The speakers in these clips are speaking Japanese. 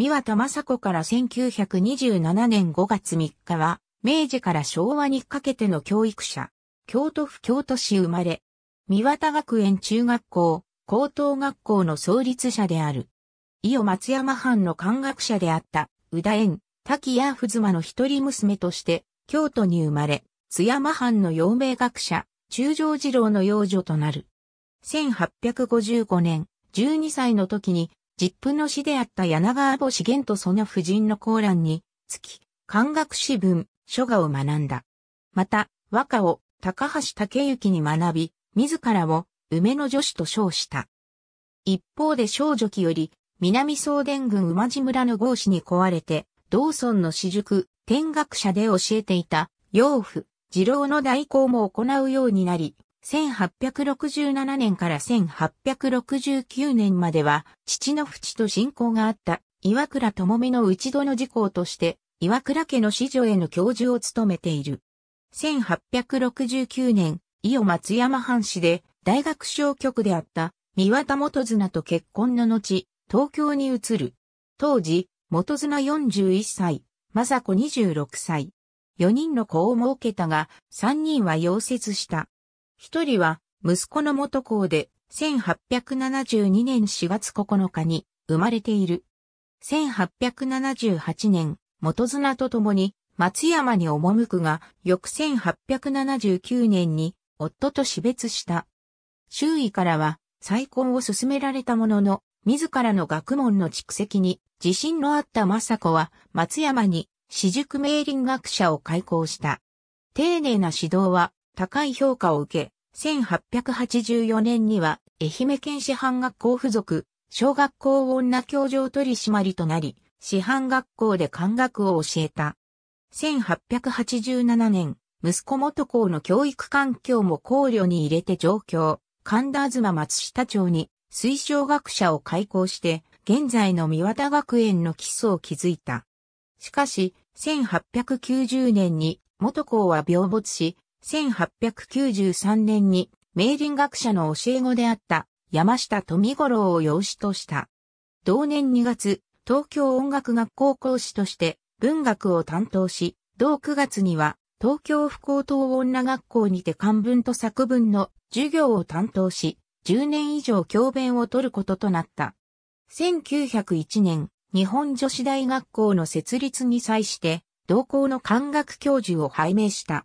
三和田正子から1927年5月3日は、明治から昭和にかけての教育者、京都府京都市生まれ、三和田学園中学校、高等学校の創立者である。伊予松山藩の官学者であった、宇田園、滝谷ふ妻の一人娘として、京都に生まれ、津山藩の陽明学者、中条二郎の養女となる。1855年、12歳の時に実父の死であった柳川星玄とその夫人のコーランに、つき、漢学史文、書画を学んだ。また、和歌を高橋武之に学び、自らを梅の女子と称した。一方で少女期より、南総伝軍馬地村の豪子に壊れて、道村の私塾、天学者で教えていた、養父、次郎の代行も行うようになり、1867年から1869年までは、父の淵と親交があった、岩倉智美の内戸の事項として、岩倉家の子女への教授を務めている。1869年、伊予松山藩士で、大学小局であった、三和田元綱と結婚の後、東京に移る。当時、元綱41歳、政子26歳。4人の子を設けたが、3人は溶接した。一人は、息子の元校で、1872年4月9日に生まれている。1878年、元綱と共に松山に赴くが、翌1879年に夫と死別した。周囲からは再婚を勧められたものの、自らの学問の蓄積に自信のあった政子は松山に私塾名林学者を開校した。丁寧な指導は高い評価を受け、1884年には愛媛県師範学校附属小学校女教場取締となり、師範学校で漢学を教えた。1887年、息子元校の教育環境も考慮に入れて上京、神田妻松下町に推奨学者を開校して、現在の三和田学園の基礎を築いた。しかし、1890年に元校は病没し、1893年に名林学者の教え子であった山下富五郎を養子とした。同年2月、東京音楽学校講師として文学を担当し、同9月には東京不高等女学校にて漢文と作文の授業を担当し、10年以上教鞭を取ることとなった。1901年、日本女子大学校の設立に際して、同校の漢学教授を拝命した。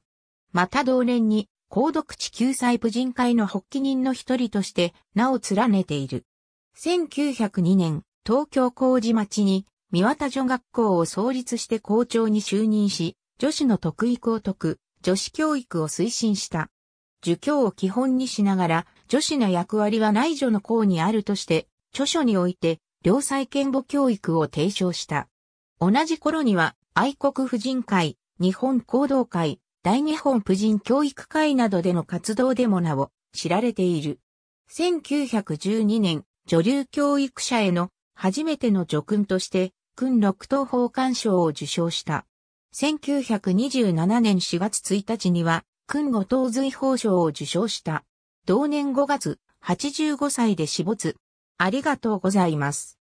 また同年に、高読地救済婦人会の発起人の一人として名を連ねている。1902年、東京工事町に、三綿女学校を創立して校長に就任し、女子の得意解く、女子教育を推進した。儒教を基本にしながら、女子の役割は内助の校にあるとして、著書において、良妻賢母教育を提唱した。同じ頃には、愛国婦人会、日本行動会、大日本婦人教育会などでの活動でもなお知られている。1912年、女流教育者への初めての助勲として、訓六等法官賞を受賞した。1927年4月1日には、訓五等随法賞を受賞した。同年5月、85歳で死没。ありがとうございます。